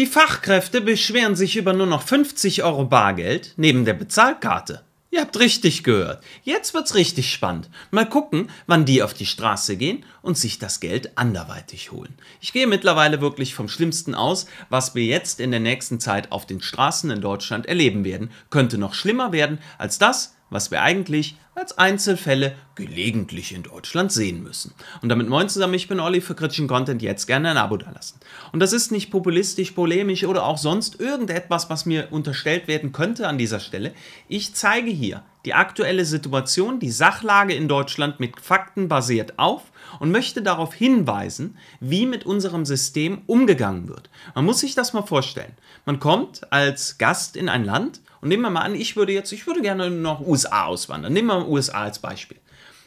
Die Fachkräfte beschweren sich über nur noch 50 Euro Bargeld neben der Bezahlkarte. Ihr habt richtig gehört. Jetzt wird's richtig spannend. Mal gucken, wann die auf die Straße gehen und sich das Geld anderweitig holen. Ich gehe mittlerweile wirklich vom Schlimmsten aus. Was wir jetzt in der nächsten Zeit auf den Straßen in Deutschland erleben werden, könnte noch schlimmer werden als das, was wir eigentlich als Einzelfälle gelegentlich in Deutschland sehen müssen. Und damit moin zusammen, ich bin Olli für kritischen Content, jetzt gerne ein Abo dalassen. Und das ist nicht populistisch, polemisch oder auch sonst irgendetwas, was mir unterstellt werden könnte an dieser Stelle. Ich zeige hier die aktuelle Situation, die Sachlage in Deutschland mit Fakten basiert auf und möchte darauf hinweisen, wie mit unserem System umgegangen wird. Man muss sich das mal vorstellen. Man kommt als Gast in ein Land und nehmen wir mal an, ich würde jetzt, ich würde gerne nach USA auswandern. Nehmen wir mal USA als Beispiel.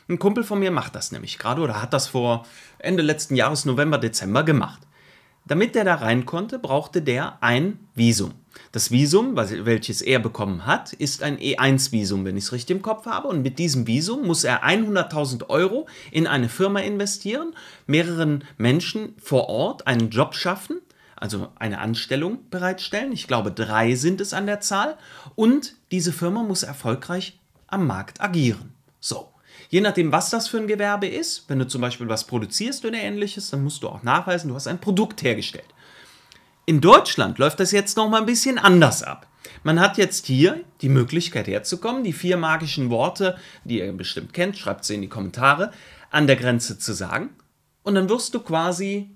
Ein Kumpel von mir macht das nämlich gerade oder hat das vor Ende letzten Jahres, November, Dezember gemacht. Damit der da rein konnte, brauchte der ein Visum. Das Visum, welches er bekommen hat, ist ein E1-Visum, wenn ich es richtig im Kopf habe. Und mit diesem Visum muss er 100.000 Euro in eine Firma investieren, mehreren Menschen vor Ort einen Job schaffen also eine Anstellung bereitstellen. Ich glaube, drei sind es an der Zahl. Und diese Firma muss erfolgreich am Markt agieren. So. Je nachdem, was das für ein Gewerbe ist, wenn du zum Beispiel was produzierst oder ähnliches, dann musst du auch nachweisen, du hast ein Produkt hergestellt. In Deutschland läuft das jetzt nochmal ein bisschen anders ab. Man hat jetzt hier die Möglichkeit herzukommen, die vier magischen Worte, die ihr bestimmt kennt, schreibt sie in die Kommentare, an der Grenze zu sagen und dann wirst du quasi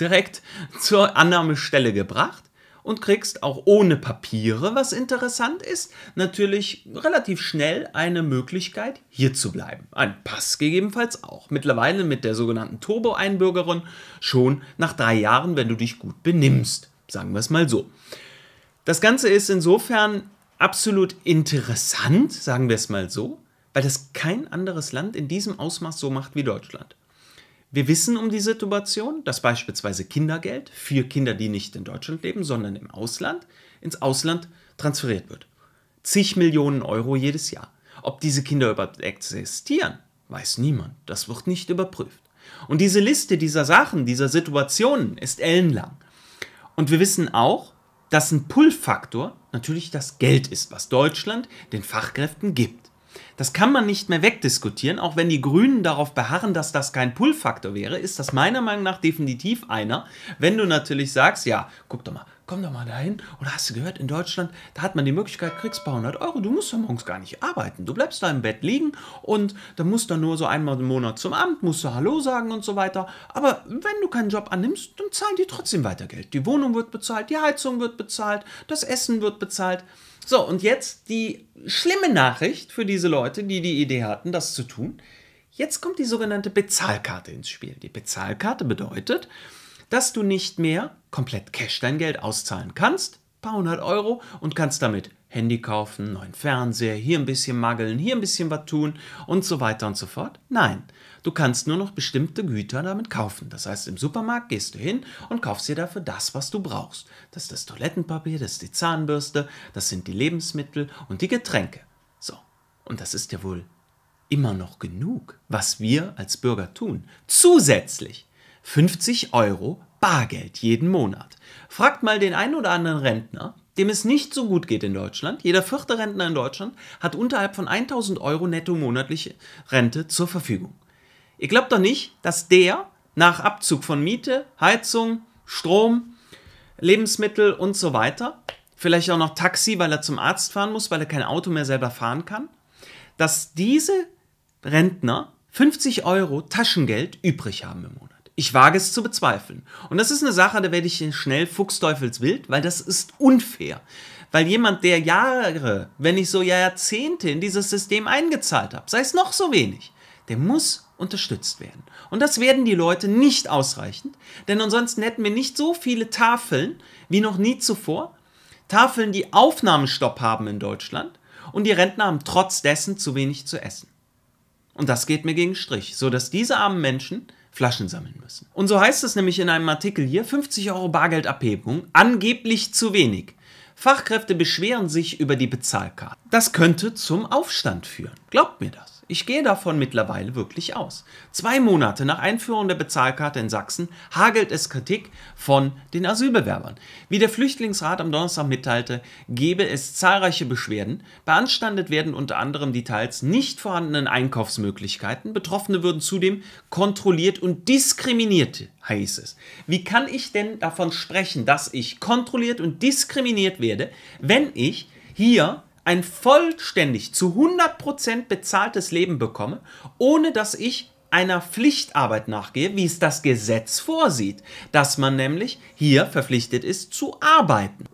direkt zur Annahmestelle gebracht und kriegst auch ohne Papiere, was interessant ist, natürlich relativ schnell eine Möglichkeit, hier zu bleiben. Ein Pass gegebenenfalls auch. Mittlerweile mit der sogenannten turbo einbürgerin schon nach drei Jahren, wenn du dich gut benimmst. Sagen wir es mal so. Das Ganze ist insofern absolut interessant, sagen wir es mal so, weil das kein anderes Land in diesem Ausmaß so macht wie Deutschland. Wir wissen um die Situation, dass beispielsweise Kindergeld für Kinder, die nicht in Deutschland leben, sondern im Ausland, ins Ausland transferiert wird. Zig Millionen Euro jedes Jahr. Ob diese Kinder überhaupt existieren, weiß niemand. Das wird nicht überprüft. Und diese Liste dieser Sachen, dieser Situationen ist ellenlang. Und wir wissen auch, dass ein Pull-Faktor natürlich das Geld ist, was Deutschland den Fachkräften gibt. Das kann man nicht mehr wegdiskutieren. Auch wenn die Grünen darauf beharren, dass das kein Pull-Faktor wäre, ist das meiner Meinung nach definitiv einer. Wenn du natürlich sagst, ja, guck doch mal, komm doch mal dahin. Oder hast du gehört, in Deutschland, da hat man die Möglichkeit, kriegst ein paar hundert Euro. Du musst ja morgens gar nicht arbeiten. Du bleibst da im Bett liegen und dann musst du nur so einmal im Monat zum Amt, musst du Hallo sagen und so weiter. Aber wenn du keinen Job annimmst, dann zahlen die trotzdem weiter Geld. Die Wohnung wird bezahlt, die Heizung wird bezahlt, das Essen wird bezahlt. So, und jetzt die schlimme Nachricht für diese Leute, die die Idee hatten, das zu tun. Jetzt kommt die sogenannte Bezahlkarte ins Spiel. Die Bezahlkarte bedeutet, dass du nicht mehr komplett Cash dein Geld auszahlen kannst, paar hundert Euro, und kannst damit Handy kaufen, neuen Fernseher, hier ein bisschen mageln, hier ein bisschen was tun und so weiter und so fort. Nein, Du kannst nur noch bestimmte Güter damit kaufen. Das heißt, im Supermarkt gehst du hin und kaufst dir dafür das, was du brauchst. Das ist das Toilettenpapier, das ist die Zahnbürste, das sind die Lebensmittel und die Getränke. So, und das ist ja wohl immer noch genug, was wir als Bürger tun. Zusätzlich 50 Euro Bargeld jeden Monat. Fragt mal den einen oder anderen Rentner, dem es nicht so gut geht in Deutschland. Jeder vierte Rentner in Deutschland hat unterhalb von 1000 Euro netto monatliche Rente zur Verfügung. Ihr glaubt doch nicht, dass der nach Abzug von Miete, Heizung, Strom, Lebensmittel und so weiter, vielleicht auch noch Taxi, weil er zum Arzt fahren muss, weil er kein Auto mehr selber fahren kann, dass diese Rentner 50 Euro Taschengeld übrig haben im Monat. Ich wage es zu bezweifeln. Und das ist eine Sache, da werde ich schnell fuchsteufelswild, weil das ist unfair. Weil jemand, der Jahre, wenn nicht so Jahrzehnte in dieses System eingezahlt hat, sei es noch so wenig, der muss unterstützt werden. Und das werden die Leute nicht ausreichend, denn ansonsten hätten wir nicht so viele Tafeln wie noch nie zuvor. Tafeln, die Aufnahmestopp haben in Deutschland und die Rentner haben trotz dessen zu wenig zu essen. Und das geht mir gegen Strich, sodass diese armen Menschen Flaschen sammeln müssen. Und so heißt es nämlich in einem Artikel hier, 50 Euro Bargeldabhebung, angeblich zu wenig. Fachkräfte beschweren sich über die Bezahlkarte. Das könnte zum Aufstand führen. Glaubt mir das. Ich gehe davon mittlerweile wirklich aus. Zwei Monate nach Einführung der Bezahlkarte in Sachsen hagelt es Kritik von den Asylbewerbern. Wie der Flüchtlingsrat am Donnerstag mitteilte, gebe es zahlreiche Beschwerden. Beanstandet werden unter anderem die teils nicht vorhandenen Einkaufsmöglichkeiten. Betroffene würden zudem kontrolliert und diskriminiert, heißt es. Wie kann ich denn davon sprechen, dass ich kontrolliert und diskriminiert werde, wenn ich hier ein vollständig zu 100% bezahltes Leben bekomme, ohne dass ich einer Pflichtarbeit nachgehe, wie es das Gesetz vorsieht, dass man nämlich hier verpflichtet ist zu arbeiten.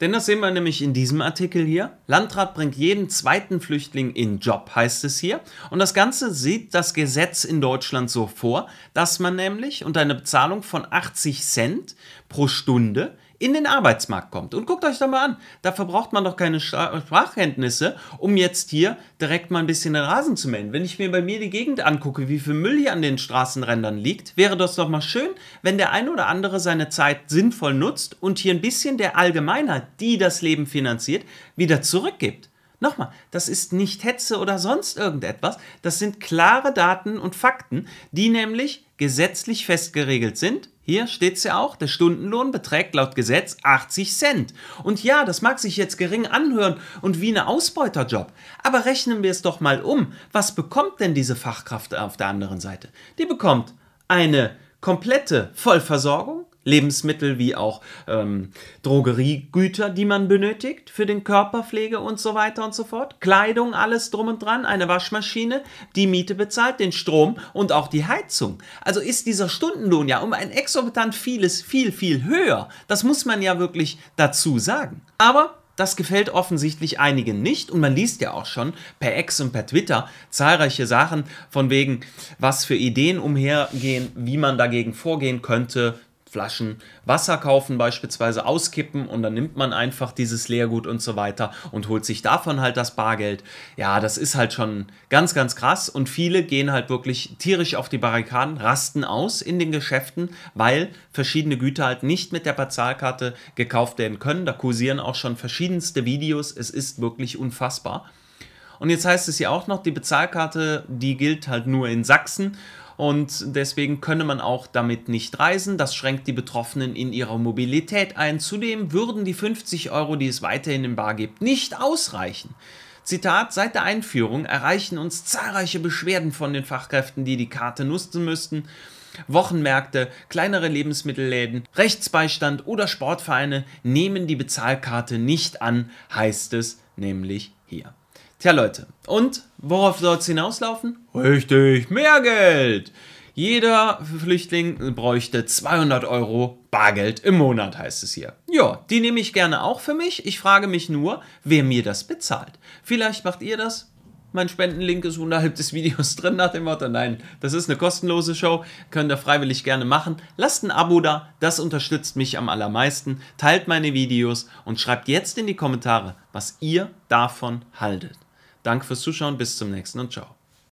Denn das sehen wir nämlich in diesem Artikel hier. Landrat bringt jeden zweiten Flüchtling in Job, heißt es hier. Und das Ganze sieht das Gesetz in Deutschland so vor, dass man nämlich unter einer Bezahlung von 80 Cent pro Stunde in den Arbeitsmarkt kommt. Und guckt euch doch mal an, da verbraucht man doch keine Sprachkenntnisse, um jetzt hier direkt mal ein bisschen den Rasen zu mähen. Wenn ich mir bei mir die Gegend angucke, wie viel Müll hier an den Straßenrändern liegt, wäre das doch mal schön, wenn der ein oder andere seine Zeit sinnvoll nutzt und hier ein bisschen der Allgemeinheit, die das Leben finanziert, wieder zurückgibt. Nochmal, das ist nicht Hetze oder sonst irgendetwas, das sind klare Daten und Fakten, die nämlich gesetzlich festgeregelt sind hier steht es ja auch, der Stundenlohn beträgt laut Gesetz 80 Cent. Und ja, das mag sich jetzt gering anhören und wie eine Ausbeuterjob. Aber rechnen wir es doch mal um. Was bekommt denn diese Fachkraft auf der anderen Seite? Die bekommt eine komplette Vollversorgung, Lebensmittel wie auch ähm, Drogeriegüter, die man benötigt für den Körperpflege und so weiter und so fort. Kleidung, alles drum und dran, eine Waschmaschine, die Miete bezahlt, den Strom und auch die Heizung. Also ist dieser Stundenlohn ja um ein exorbitant vieles viel, viel höher. Das muss man ja wirklich dazu sagen. Aber das gefällt offensichtlich einigen nicht und man liest ja auch schon per Ex und per Twitter zahlreiche Sachen von wegen, was für Ideen umhergehen, wie man dagegen vorgehen könnte, Flaschen Wasser kaufen beispielsweise, auskippen und dann nimmt man einfach dieses Leergut und so weiter und holt sich davon halt das Bargeld. Ja, das ist halt schon ganz, ganz krass und viele gehen halt wirklich tierisch auf die Barrikaden, rasten aus in den Geschäften, weil verschiedene Güter halt nicht mit der Bezahlkarte gekauft werden können. Da kursieren auch schon verschiedenste Videos. Es ist wirklich unfassbar. Und jetzt heißt es ja auch noch, die Bezahlkarte, die gilt halt nur in Sachsen und deswegen könne man auch damit nicht reisen. Das schränkt die Betroffenen in ihrer Mobilität ein. Zudem würden die 50 Euro, die es weiterhin im Bar gibt, nicht ausreichen. Zitat, seit der Einführung erreichen uns zahlreiche Beschwerden von den Fachkräften, die die Karte nutzen müssten. Wochenmärkte, kleinere Lebensmittelläden, Rechtsbeistand oder Sportvereine nehmen die Bezahlkarte nicht an, heißt es nämlich hier. Tja, Leute, und worauf soll es hinauslaufen? Richtig, mehr Geld! Jeder Flüchtling bräuchte 200 Euro Bargeld im Monat, heißt es hier. Ja, die nehme ich gerne auch für mich. Ich frage mich nur, wer mir das bezahlt. Vielleicht macht ihr das. Mein Spendenlink ist unterhalb des Videos drin nach dem Motto. Nein, das ist eine kostenlose Show. Könnt ihr freiwillig gerne machen. Lasst ein Abo da, das unterstützt mich am allermeisten. Teilt meine Videos und schreibt jetzt in die Kommentare, was ihr davon haltet. Danke fürs Zuschauen, bis zum nächsten und ciao.